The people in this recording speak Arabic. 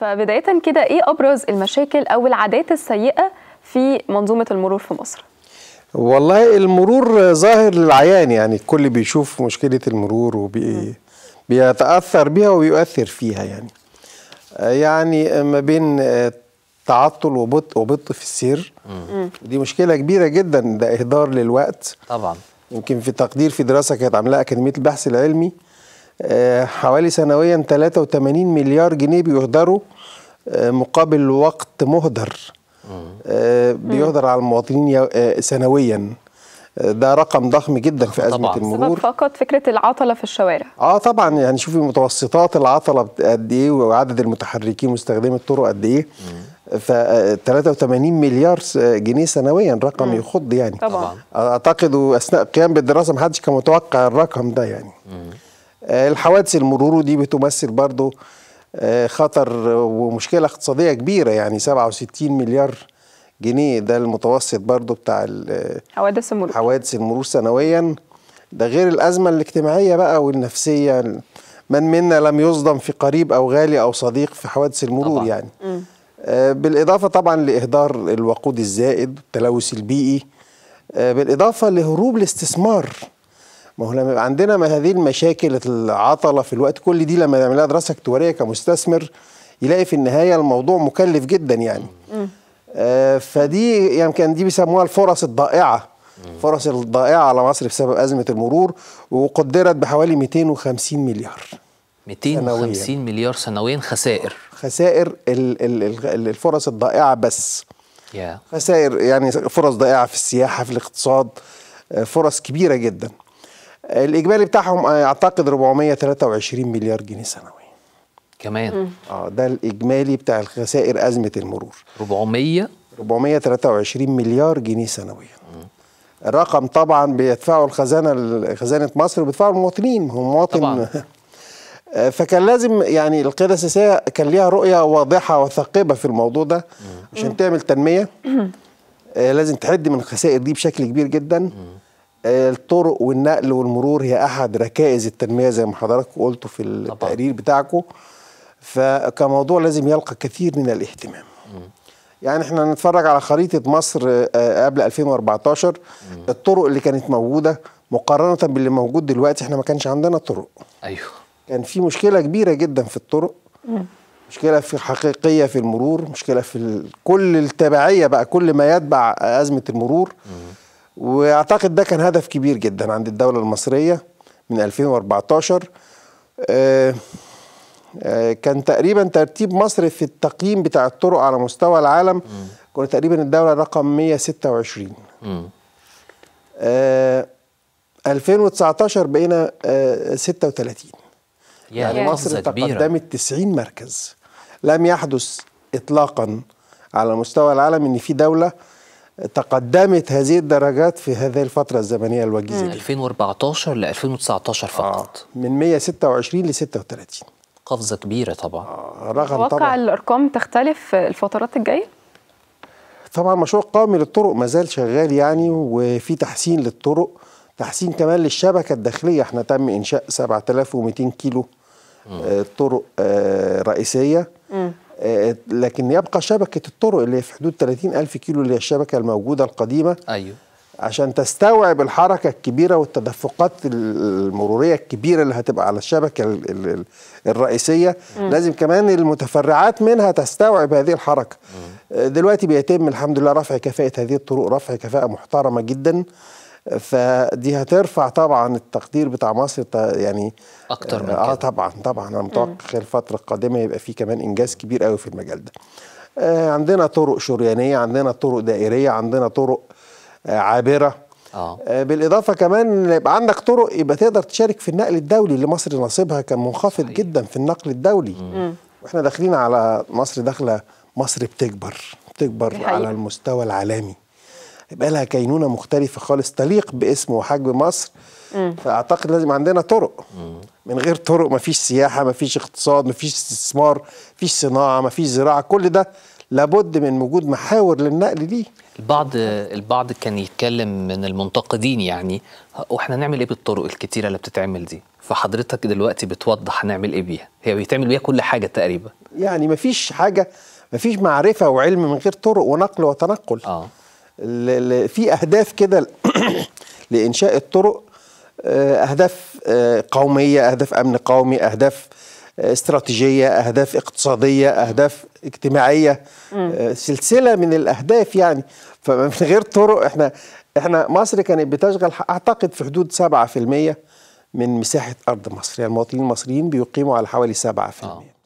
فبداية كده إيه أبرز المشاكل أو العادات السيئة في منظومة المرور في مصر؟ والله المرور ظاهر للعيان يعني الكل بيشوف مشكلة المرور وبيتأثر بيها وبيؤثر فيها يعني يعني ما بين تعطل وبطء وبطء في السير مم. دي مشكلة كبيرة جدا ده إهدار للوقت طبعا يمكن في تقدير في دراسة كانت عاملاها أكاديمية البحث العلمي آه، حوالي سنويا 83 مليار جنيه بيهدروا آه، مقابل وقت مهدر آه، بيهدر على المواطنين سنويا ده رقم ضخم جدا في ازمه طبعا. المرور فقط فكره العطله في الشوارع اه طبعا يعني شوفي متوسطات العطله قد ايه وعدد المتحركين مستخدمي الطرق قد ايه ف 83 مليار جنيه سنويا رقم مم. يخض يعني طبعا اعتقد اثناء القيام بالدراسه ما حدش كان متوقع الرقم ده يعني مم. آه، الحوادث المرور دي بتمثل برضو آه، خطر ومشكلة اقتصادية كبيرة يعني 67 مليار جنيه ده المتوسط برضو بتاع آه، حوادث المرور حوادث المرور سنويا ده غير الأزمة الاجتماعية بقى والنفسية من منا لم يصدم في قريب أو غالي أو صديق في حوادث المرور طبعا. يعني م. بالإضافة طبعا لإهدار الوقود الزائد التلوث البيئي بالإضافة لهروب الاستثمار ما هو لما يبقى عندنا ما هذه المشاكل العطله في الوقت كل دي لما يعملها دراسه اكتواريه كمستثمر يلاقي في النهايه الموضوع مكلف جدا يعني آه فدي يمكن يعني دي بيسموها الفرص الضائعه فرص الضائعه على مصر بسبب ازمه المرور وقدرت بحوالي 250 مليار 250 مليار سنويا خسائر خسائر الفرص الضائعه بس خسائر يعني فرص ضائعه في السياحه في الاقتصاد آه، فرص كبيره جدا الاجمالي بتاعهم آه، اعتقد 423 مليار جنيه سنويا كمان اه ده الاجمالي بتاع الخسائر ازمه المرور 400 423 مليار جنيه سنويا الرقم طبعا بيدفعه الخزانه خزانه مصر وبيدفعه المواطنين هو مواطن طبعاً. آه، فكان لازم يعني القياده السياسيه كان ليها رؤيه واضحه وثاقبه في الموضوع ده عشان تعمل تنميه آه، لازم تحد من الخسائر دي بشكل كبير جدا آه، الطرق والنقل والمرور هي احد ركائز التنميه زي ما حضراتكم قلتوا في التقرير بتاعكم فكموضوع لازم يلقى كثير من الاهتمام يعني احنا نتفرج على خريطه مصر آه، قبل 2014 الطرق اللي كانت موجوده مقارنه باللي موجود دلوقتي احنا ما كانش عندنا طرق ايوه كان في مشكله كبيره جدا في الطرق مشكله في حقيقيه في المرور مشكله في كل التبعيه بقى كل ما يتبع ازمه المرور واعتقد ده كان هدف كبير جدا عند الدوله المصريه من 2014 آه، آه، كان تقريبا ترتيب مصر في التقييم بتاع الطرق على مستوى العالم كنا تقريبا الدوله رقم 126 2019 آه، بقينا 36 يعني مصر تقدمت 90 مركز لم يحدث اطلاقا على مستوى العالم ان في دوله تقدمت هذه الدرجات في هذه الفترة الزمنية الوجيزة من 2014 ل 2019 فقط آه من 126 ل 36 قفزة كبيرة طبعا آه رغم طبعا الأرقام تختلف الفترات الجاية؟ طبعا مشروع قومي للطرق ما زال شغال يعني وفي تحسين للطرق تحسين كمان للشبكة الداخلية احنا تم إنشاء 7200 كيلو آه طرق آه رئيسية آه، لكن يبقى شبكة الطرق اللي في حدود 30 ألف كيلو اللي هي الشبكة الموجودة القديمة أيوه عشان تستوعب الحركة الكبيرة والتدفقات المرورية الكبيرة اللي هتبقى على الشبكة الرئيسية م. لازم كمان المتفرعات منها تستوعب هذه الحركة م. آه، دلوقتي بيتم الحمد لله رفع كفاءة هذه الطرق رفع كفاءة محترمة جدا فدي هترفع طبعا التقدير بتاع مصر يعني اكتر من اه طبعا طبعا انا متوقع خلال الفتره القادمه يبقى في كمان انجاز كبير قوي في المجال ده آه عندنا طرق شريانيه عندنا طرق دائريه عندنا طرق آه عابره آه. آه بالاضافه كمان يبقى عندك طرق يبقى تقدر تشارك في النقل الدولي اللي مصر نصيبها كان منخفض صحيح. جدا في النقل الدولي مم. واحنا داخلين على مصر داخله مصر بتكبر بتكبر على المستوى العالمي يبقى لها كينونه مختلفه خالص تليق باسم وحجم مصر م. فاعتقد لازم عندنا طرق م. من غير طرق مفيش سياحه مفيش اقتصاد مفيش استثمار مفيش صناعه مفيش زراعه كل ده لابد من وجود محاور للنقل دي البعض البعض كان يتكلم من المنتقدين يعني واحنا نعمل ايه بالطرق الكتيره اللي بتتعمل دي فحضرتك دلوقتي بتوضح هنعمل ايه بيها هي بيتعمل بيها كل حاجه تقريبا يعني مفيش حاجه مفيش معرفه وعلم من غير طرق ونقل وتنقل آه. في اهداف كده لانشاء الطرق آه، اهداف آه، قوميه اهداف امن قومي اهداف آه، استراتيجيه اهداف اقتصاديه اهداف اجتماعيه سلسله من الاهداف يعني فمن غير طرق احنا احنا مصر كانت بتشغل اعتقد في حدود 7% من مساحه ارض مصر يعني المواطنين المصريين بيقيموا على حوالي 7% آه.